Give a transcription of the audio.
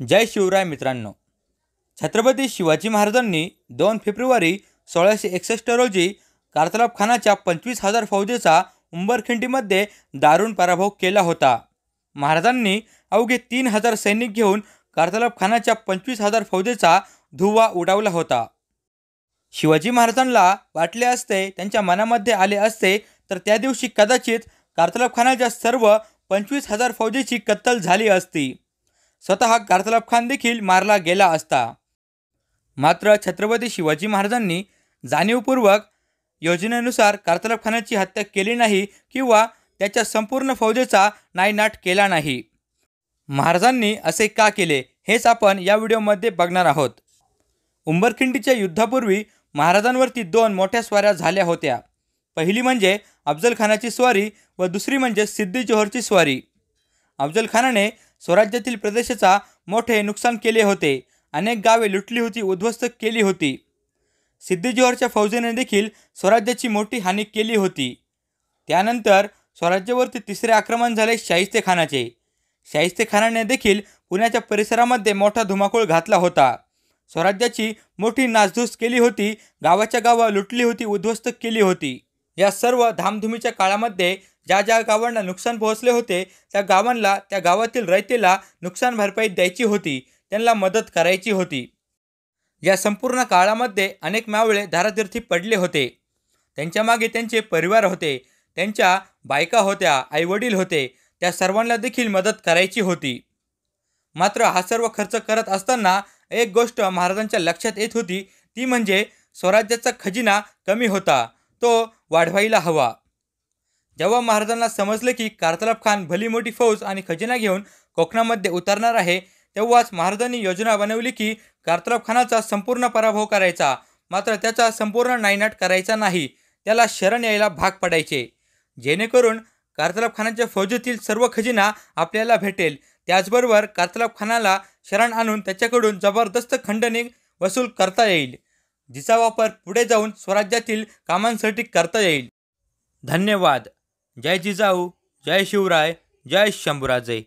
जय शिवराय मित्रांनो छत्रपती शिवाजी महाराजांनी दोन फेब्रुवारी सोळाशे एकसष्ट रोजी कार्तलाब खानाच्या पंचवीस हजार फौजेचा उंबरखिंडीमध्ये दारुण पराभव केला होता महाराजांनी अवघे तीन हजार सैनिक घेऊन कार्तलाब खानाच्या पंचवीस हजार फौजेचा धुवा उडावला होता शिवाजी महाराजांना वाटले असते त्यांच्या मनामध्ये आले असते तर त्या दिवशी कदाचित कार्तलाब खानाच्या सर्व पंचवीस हजार फौजेची कत्तल झाली असती स्वतः कारतलब खान देखील मारला गेला असता मात्र छत्रपती शिवाजी महाराजांनी जाणीवपूर्वक योजनेनुसार कारतलब खानाची हत्या केली नाही किंवा त्याच्या संपूर्ण फौजेचा नायनाट केला नाही महाराजांनी असे का केले हेच आपण या व्हिडिओमध्ये बघणार आहोत उंबरखिंडीच्या युद्धापूर्वी महाराजांवरती दोन मोठ्या स्वाऱ्या झाल्या होत्या पहिली म्हणजे अफजल खानाची स्वारी व दुसरी म्हणजे सिद्धी जोहरची स्वारी अफजल खानाने स्वराज्यातील प्रदेशाचा मोठे नुकसान केले होते अनेक गावे लुटली होती उद्ध्वस्त केली होती सिद्धिजोहरच्या फौजेने देखील स्वराज्याची मोठी हानी केली होती त्यानंतर स्वराज्यावरती तिसरे आक्रमण झाले शाहिस्ते खानाचे शाहिस्ते खानाने देखील पुण्याच्या परिसरामध्ये मोठा धुमाकूळ घातला होता स्वराज्याची मोठी नासधूस केली होती गावाच्या गावा लुटली होती उद्ध्वस्त केली होती या सर्व धामधुमीच्या काळामध्ये ज्या ज्या गावांना नुकसान पोहोचले होते त्या गावांना त्या गावातील रयतेला नुकसान भरपाई द्यायची होती त्यांना मदत करायची होती या संपूर्ण काळामध्ये अनेक मावळे धारातीर्थी पडले होते त्यांच्या मागे त्यांचे परिवार होते त्यांच्या बायका होत्या आईवडील होते त्या सर्वांना देखील मदत करायची होती मात्र हा सर्व खर्च करत असताना एक गोष्ट महाराजांच्या लक्षात येत होती ती म्हणजे स्वराज्याचा खजिना कमी होता तो वाढवायला हवा जेव्हा महाराजांना समजले की कार्तलाब खान भली मोठी फौज आणि खजिना घेऊन कोकणामध्ये उतरणार आहे तेव्हाच महाराजांनी योजना बनवली की कार्तलब खानाचा संपूर्ण पराभव करायचा मात्र त्याचा संपूर्ण नायनाट करायचा नाही त्याला शरण यायला भाग पडायचे जेणेकरून कार्तलाब खानाच्या फौजेतील सर्व खजिना आपल्याला भेटेल त्याचबरोबर कार्तलब खानाला शरण आणून त्याच्याकडून जबरदस्त खंडणी वसूल करता येईल जिचा वापर पुढे जाऊन स्वराज्यातील कामांसाठी करता येईल धन्यवाद जय जिजाऊ जय शिवराय जय शंभुराजे